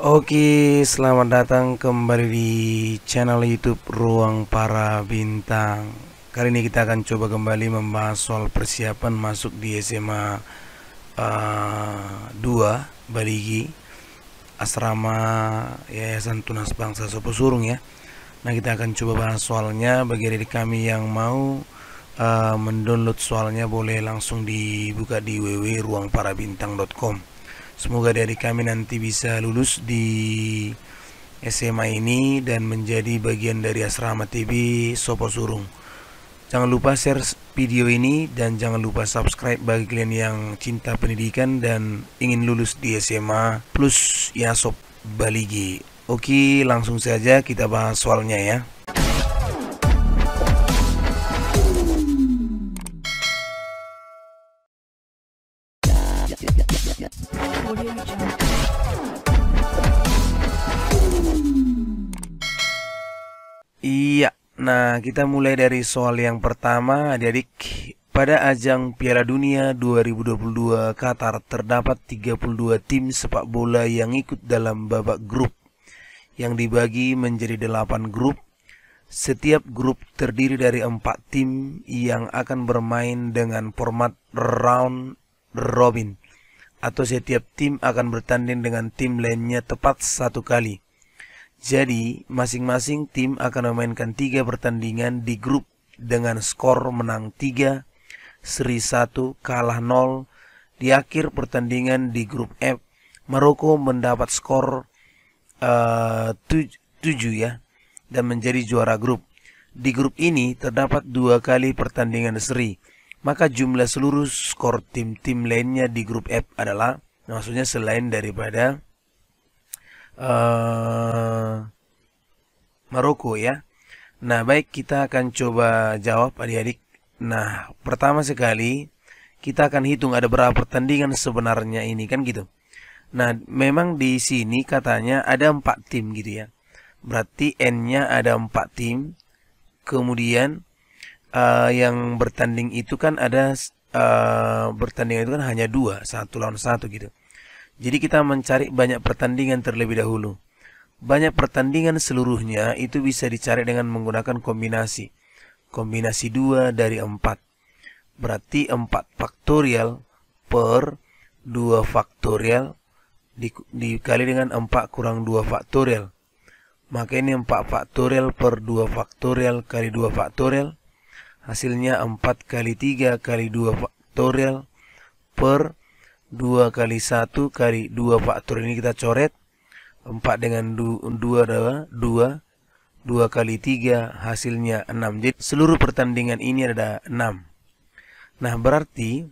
Oke, selamat datang kembali di channel YouTube Ruang Para Bintang. Kali ini kita akan coba kembali membahas soal persiapan masuk di SMA uh, eh, 2 Baligi Asrama Yayasan Tunas Bangsa Sopo Surung ya. Nah, kita akan coba bahas soalnya bagi dari kami yang mau uh, mendownload soalnya boleh langsung dibuka di www.ruangparabintang.com. Semoga dari kami nanti bisa lulus di SMA ini dan menjadi bagian dari asrama TV Sopo Surung. Jangan lupa share video ini dan jangan lupa subscribe bagi kalian yang cinta pendidikan dan ingin lulus di SMA plus ya Yasop Baligi. Oke, langsung saja kita bahas soalnya ya. Yeah. Iya, nah kita mulai dari soal yang pertama adik-adik Pada ajang Piala Dunia 2022 Qatar terdapat 32 tim sepak bola yang ikut dalam babak grup Yang dibagi menjadi 8 grup Setiap grup terdiri dari 4 tim yang akan bermain dengan format round robin atau setiap tim akan bertanding dengan tim lainnya tepat satu kali. Jadi, masing-masing tim akan memainkan tiga pertandingan di grup dengan skor menang 3, seri 1, kalah 0. Di akhir pertandingan di grup F, Maroko mendapat skor eh, uh, 7 ya dan menjadi juara grup. Di grup ini terdapat dua kali pertandingan seri maka jumlah seluruh skor tim-tim lainnya di grup F adalah maksudnya selain daripada uh, Maroko ya. Nah, baik kita akan coba jawab adik-adik. Nah, pertama sekali kita akan hitung ada berapa pertandingan sebenarnya ini kan gitu. Nah, memang di sini katanya ada empat tim gitu ya. Berarti N-nya ada empat tim. Kemudian uh, yang bertanding itu kan ada uh, bertanding itu kan hanya dua satu lawan satu gitu jadi kita mencari banyak pertandingan terlebih dahulu banyak pertandingan seluruhnya itu bisa dicari dengan menggunakan kombinasi kombinasi dua dari empat berarti empat faktorial per dua faktorial di, dikali dengan empat kurang dua faktorial. Maka ini 4 faktorial per dua faktorial kali dua faktorial hasilnya 4 kali 3 kali 2 faktorial per 2 kali 1 kali 2 faktor ini kita coret 4 dengan 2 adalah 2 2 kali 3 hasilnya 6 jadi seluruh pertandingan ini ada 6 nah berarti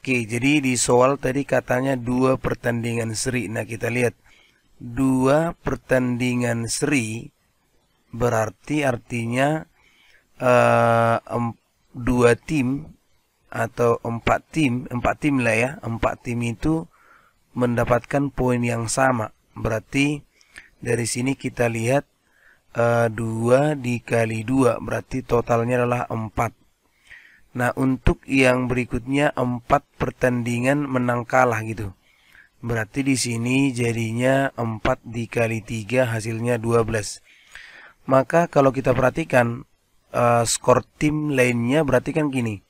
oke jadi di soal tadi katanya 2 pertandingan seri nah kita lihat 2 pertandingan seri berarti artinya um, dua tim atau empat tim, empat tim lah ya, empat tim itu mendapatkan poin yang sama. Berarti dari sini kita lihat uh, dikali dua berarti totalnya adalah empat Nah, untuk yang berikutnya empat pertandingan menang kalah gitu. Berarti di sini jadinya empat dikali tiga hasilnya dua belas Maka kalau kita perhatikan Eh, skor tim lainnya berarti kan gini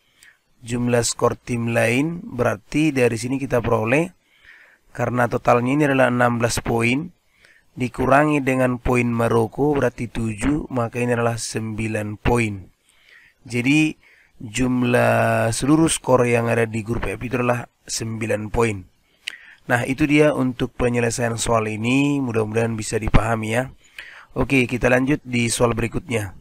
jumlah skor tim lain berarti dari sini kita peroleh karena totalnya ini adalah 16 poin dikurangi dengan poin Maroko berarti 7 maka ini adalah 9 poin jadi jumlah seluruh skor yang ada di grup F itu adalah 9 poin nah itu dia untuk penyelesaian soal ini mudah-mudahan bisa dipahami ya Oke kita lanjut di soal berikutnya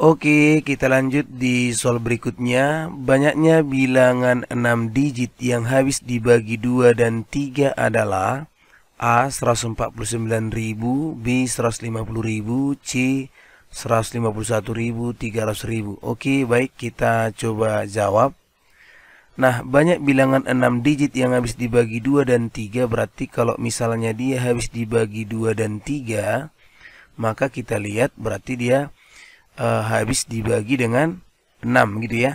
Oke, kita lanjut di soal berikutnya. Banyaknya bilangan 6 digit yang habis dibagi 2 dan 3 adalah A 149.000, B 150.000, C 151.000, 300.000. Oke, baik kita coba jawab. Nah, banyak bilangan 6 digit yang habis dibagi 2 dan 3 berarti kalau misalnya dia habis dibagi 2 dan 3, maka kita lihat berarti dia uh, habis dibagi dengan 6 gitu ya.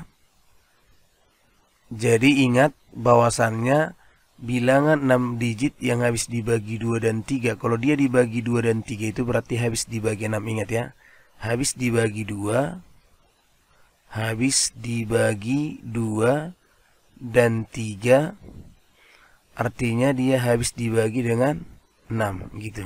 Jadi ingat bahwasannya bilangan 6 digit yang habis dibagi 2 dan 3. Kalau dia dibagi 2 dan 3 itu berarti habis dibagi 6 ingat ya. Habis dibagi 2 habis dibagi 2 dan 3 artinya dia habis dibagi dengan 6 gitu.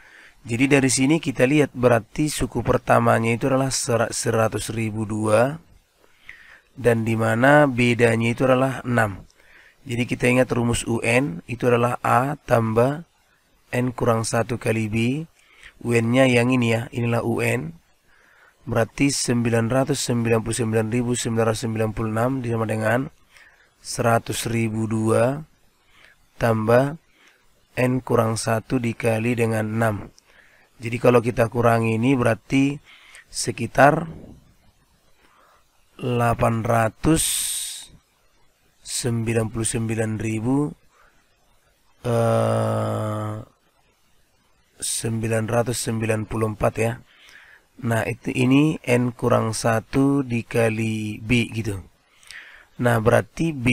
Jadi dari sini kita lihat berarti suku pertamanya itu adalah 100.002 dan di mana bedanya itu adalah 6. Jadi kita ingat rumus UN itu adalah A tambah N kurang 1 kali B. UN-nya yang ini ya, inilah UN. Berarti 999.996 disama dengan 100.002 tambah N kurang 1 dikali dengan 6. Jadi kalau kita kurangi ini berarti sekitar 899.994 eh, ya Nah itu ini N kurang 1 dikali B gitu Nah berarti B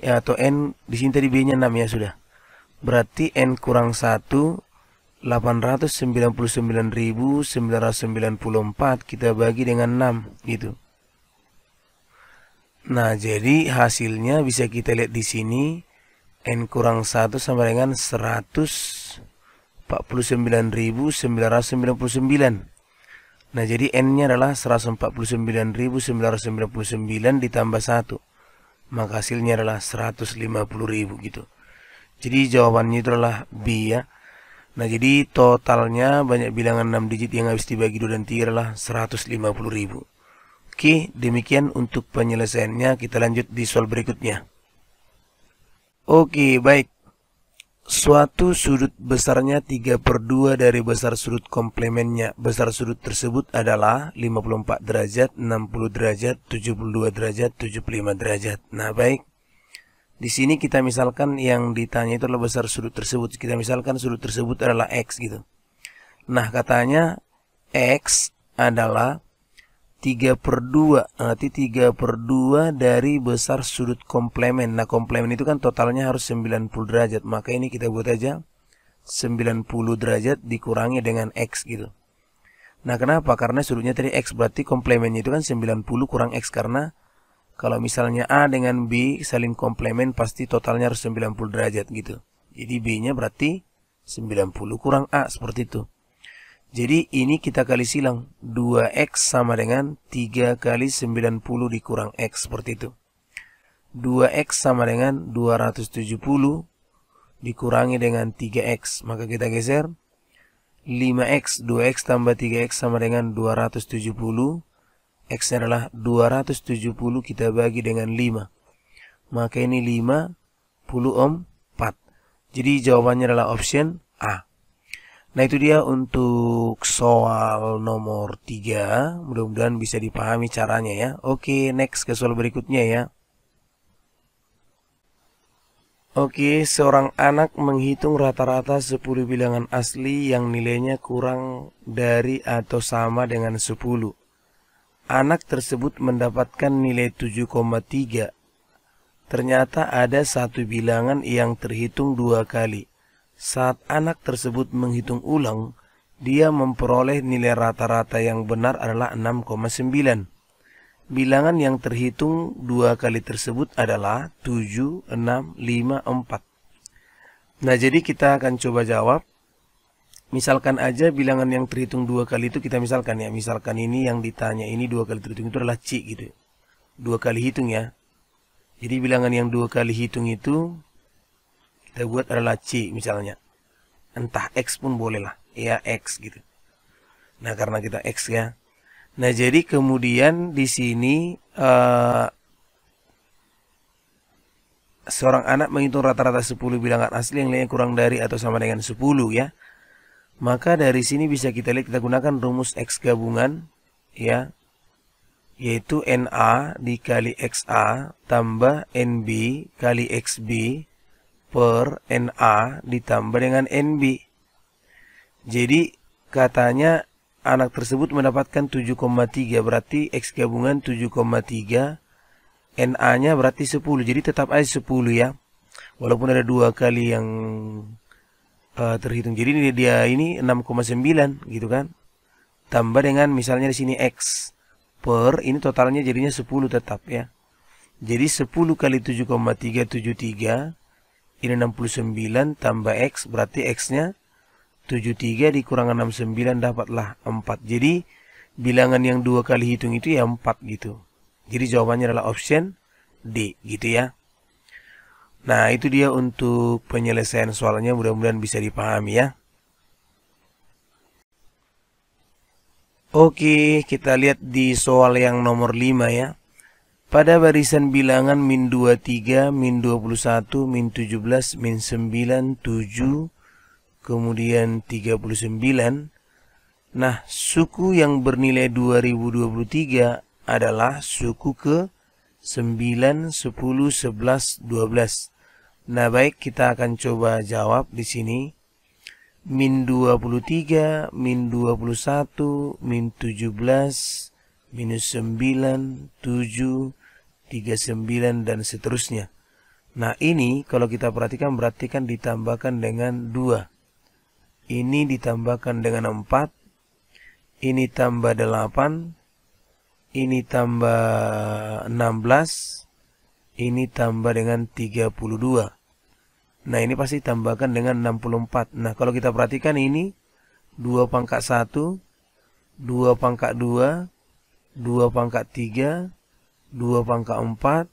eh, atau N di sini tadi B nya 6 ya sudah Berarti N kurang 1 899.994 kita bagi dengan 6 gitu. Nah, jadi hasilnya bisa kita lihat di sini n kurang 1 sama dengan 149.999. Nah, jadi n-nya adalah 149.999 ditambah 1. Maka hasilnya adalah 150.000 gitu. Jadi jawabannya itu adalah B ya. Nah jadi totalnya banyak bilangan 6 digit yang habis dibagi 2 dan 3 adalah 150.000 Oke demikian untuk penyelesaiannya kita lanjut di soal berikutnya Oke baik Suatu sudut besarnya 3 per 2 dari besar sudut komplemennya Besar sudut tersebut adalah 54 derajat, 60 derajat, 72 derajat, 75 derajat Nah baik di sini kita misalkan yang ditanya itu adalah besar sudut tersebut. Kita misalkan sudut tersebut adalah X gitu. Nah katanya X adalah 3 per 2. Berarti 3 per 2 dari besar sudut komplement Nah komplement itu kan totalnya harus 90 derajat. Maka ini kita buat aja 90 derajat dikurangi dengan X gitu. Nah kenapa? Karena sudutnya tadi X berarti komplementnya itu kan 90 kurang X karena kalau misalnya A dengan B saling komplement pasti totalnya harus 90 derajat gitu. Jadi B-nya berarti 90 kurang A seperti itu. Jadi ini kita kali silang 2X sama dengan 3 kali 90 dikurang X seperti itu. 2X sama dengan 270 dikurangi dengan 3X. Maka kita geser 5X, 2X tambah 3X sama dengan 270 X adalah 270 kita bagi dengan 5. Maka ini 50 ohm 4. Jadi jawabannya adalah option A. Nah itu dia untuk soal nomor 3. Mudah-mudahan bisa dipahami caranya ya. Oke next ke soal berikutnya ya. Oke, seorang anak menghitung rata-rata 10 bilangan asli yang nilainya kurang dari atau sama dengan 10 anak tersebut mendapatkan nilai 7,3. Ternyata ada satu bilangan yang terhitung dua kali. Saat anak tersebut menghitung ulang, dia memperoleh nilai rata-rata yang benar adalah 6,9. Bilangan yang terhitung dua kali tersebut adalah 7, 6, 5, 4. Nah, jadi kita akan coba jawab misalkan aja bilangan yang terhitung dua kali itu kita misalkan ya misalkan ini yang ditanya ini dua kali terhitung itu adalah C gitu dua kali hitung ya jadi bilangan yang dua kali hitung itu kita buat adalah C misalnya entah X pun boleh lah, ya X gitu nah karena kita X ya nah jadi kemudian di sini uh, seorang anak menghitung rata-rata 10 bilangan asli yang lainnya kurang dari atau sama dengan 10 ya maka dari sini bisa kita lihat kita gunakan rumus X gabungan ya yaitu NA dikali XA tambah NB kali XB per NA ditambah dengan NB. Jadi katanya anak tersebut mendapatkan 7,3 berarti X gabungan 7,3 NA nya berarti 10 jadi tetap aja 10 ya walaupun ada dua kali yang uh, terhitung. Jadi ini dia ini 6,9 gitu kan. Tambah dengan misalnya di sini X per ini totalnya jadinya 10 tetap ya. Jadi 10 kali 7,373 ini 69 tambah X berarti X-nya 73 dikurang 69 dapatlah 4. Jadi bilangan yang dua kali hitung itu ya 4 gitu. Jadi jawabannya adalah option D gitu ya. Nah, itu dia untuk penyelesaian soalnya. Mudah-mudahan bisa dipahami ya. Oke, kita lihat di soal yang nomor 5 ya. Pada barisan bilangan min 23, min 21, min 17, min 9, 7, kemudian 39. Nah, suku yang bernilai 2023 adalah suku ke 9, 10, 11, 12. Nah, baik kita akan coba jawab di sini. Min 23, min 21, min 17, minus 9, 7, 39, dan seterusnya. Nah, ini kalau kita perhatikan berarti kan ditambahkan dengan 2. Ini ditambahkan dengan 4. Ini tambah 8. Ini tambah 16 ini tambah dengan 32. Nah ini pasti tambahkan dengan 64. Nah kalau kita perhatikan ini 2 pangkat 1, 2 pangkat 2, 2 pangkat 3, 2 pangkat 4,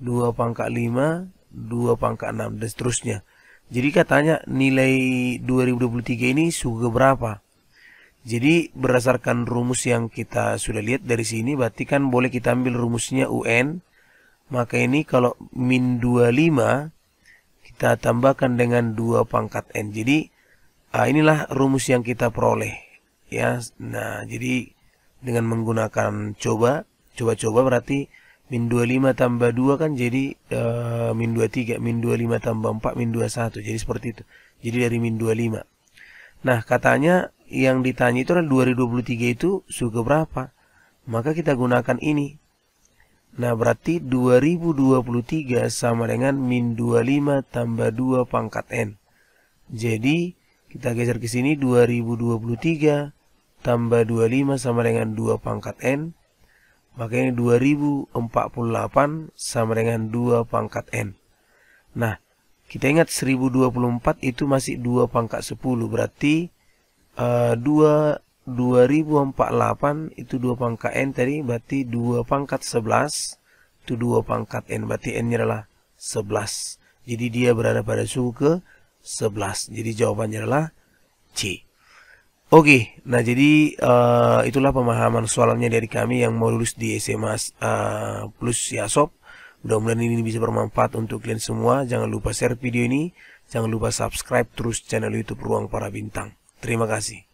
2 pangkat 5, 2 pangkat 6 dan seterusnya. Jadi katanya nilai 2023 ini sudah berapa? Jadi berdasarkan rumus yang kita sudah lihat dari sini berarti kan boleh kita ambil rumusnya UN maka ini kalau min 25 kita tambahkan dengan 2 pangkat n. Jadi ah, inilah rumus yang kita peroleh. Ya, nah jadi dengan menggunakan coba, coba-coba berarti min 25 tambah 2 kan jadi e, min 23, min 25 tambah 4, min 21. Jadi seperti itu. Jadi dari min 25. Nah, katanya yang ditanya itu adalah 2023 itu suku berapa? Maka kita gunakan ini Nah berarti 2023 sama dengan min 25 tambah 2 pangkat N. Jadi kita geser ke sini 2023 tambah 25 sama dengan 2 pangkat N. makanya ini 2048 sama dengan 2 pangkat N. Nah kita ingat 1024 itu masih 2 pangkat 10 berarti uh, eh, 2 2048 itu 2 pangkat N tadi berarti 2 pangkat 11 itu 2 pangkat N berarti N-nya adalah 11 jadi dia berada pada suhu ke 11 jadi jawabannya adalah C Oke, okay, nah jadi uh, itulah pemahaman soalnya dari kami yang mau lulus di SMA uh, eh, plus Yasop. Mudah-mudahan ini bisa bermanfaat untuk kalian semua. Jangan lupa share video ini, jangan lupa subscribe terus channel YouTube Ruang Para Bintang. Terima kasih.